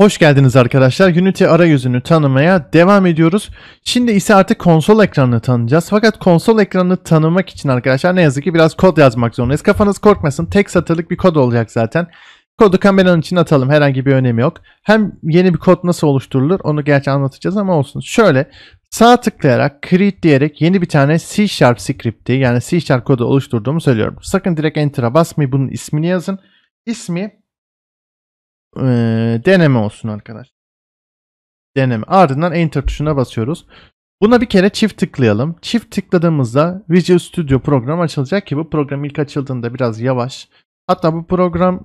Hoş geldiniz arkadaşlar. Unity arayüzünü tanımaya devam ediyoruz. Şimdi ise artık konsol ekranını tanıyacağız. Fakat konsol ekranını tanımak için arkadaşlar ne yazık ki biraz kod yazmak zorundayız. Kafanız korkmasın. Tek satırlık bir kod olacak zaten. Kodu kameranın için atalım. Herhangi bir önemi yok. Hem yeni bir kod nasıl oluşturulur onu gerçi anlatacağız ama olsun. Şöyle sağ tıklayarak create diyerek yeni bir tane C Sharp script'i yani C Sharp kodu oluşturduğumu söylüyorum. Sakın direkt enter'a basmayın. Bunun ismini yazın. İsmi e, deneme olsun arkadaş. Deneme. Ardından enter tuşuna basıyoruz. Buna bir kere çift tıklayalım. Çift tıkladığımızda Visual Studio program açılacak ki bu program ilk açıldığında biraz yavaş. Hatta bu program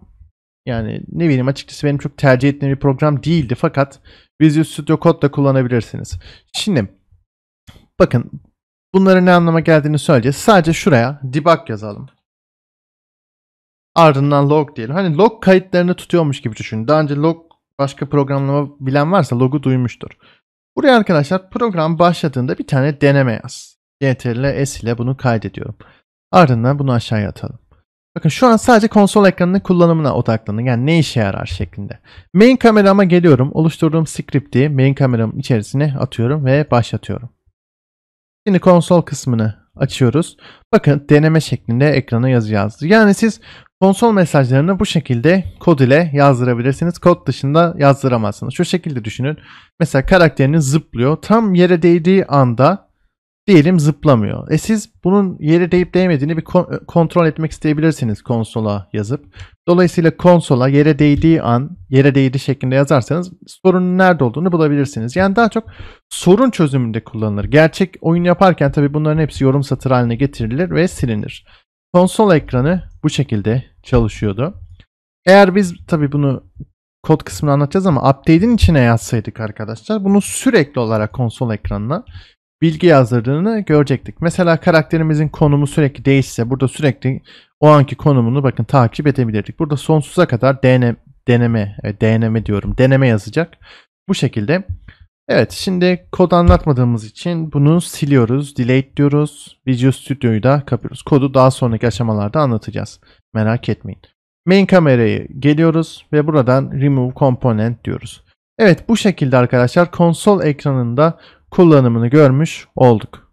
yani ne bileyim açıkçası benim çok tercih ettiğim bir program değildi fakat Visual Studio Code da kullanabilirsiniz. Şimdi bakın bunların ne anlama geldiğini söyleyeceğiz. Sadece şuraya debug yazalım. Ardından log diyelim. Hani log kayıtlarını tutuyormuş gibi düşünün. Daha önce log başka programlama bilen varsa logu duymuştur. Buraya arkadaşlar program başladığında bir tane deneme yaz. Ctrl S ile bunu kaydediyorum. Ardından bunu aşağıya atalım. Bakın şu an sadece konsol ekranının kullanımına odaklanın. Yani ne işe yarar şeklinde. Main kamerama geliyorum. Oluşturduğum skripti main kameramın içerisine atıyorum ve başlatıyorum. Şimdi konsol kısmını açıyoruz. Bakın deneme şeklinde ekrana yazı yazdı. Yani siz konsol mesajlarını bu şekilde kod ile yazdırabilirsiniz. Kod dışında yazdıramazsınız. Şu şekilde düşünün. Mesela karakteriniz zıplıyor. Tam yere değdiği anda diyelim zıplamıyor. E siz bunun yere değip değmediğini bir kon- e, kontrol etmek isteyebilirsiniz konsola yazıp. Dolayısıyla konsola yere değdiği an, yere değdi şeklinde yazarsanız sorunun nerede olduğunu bulabilirsiniz. Yani daha çok sorun çözümünde kullanılır. Gerçek oyun yaparken tabii bunların hepsi yorum satır haline getirilir ve silinir. Konsol ekranı bu şekilde çalışıyordu. Eğer biz tabii bunu kod kısmını anlatacağız ama update'in içine yazsaydık arkadaşlar bunu sürekli olarak konsol ekranına bilgi yazdırdığını görecektik. Mesela karakterimizin konumu sürekli değişse burada sürekli o anki konumunu bakın takip edebilirdik. Burada sonsuza kadar deneme, deneme, deneme diyorum deneme yazacak. Bu şekilde. Evet şimdi kod anlatmadığımız için bunu siliyoruz. Delete diyoruz. Visual Studio'yu da kapıyoruz. Kodu daha sonraki aşamalarda anlatacağız. Merak etmeyin. Main kamerayı geliyoruz ve buradan remove component diyoruz. Evet bu şekilde arkadaşlar konsol ekranında kullanımını görmüş olduk.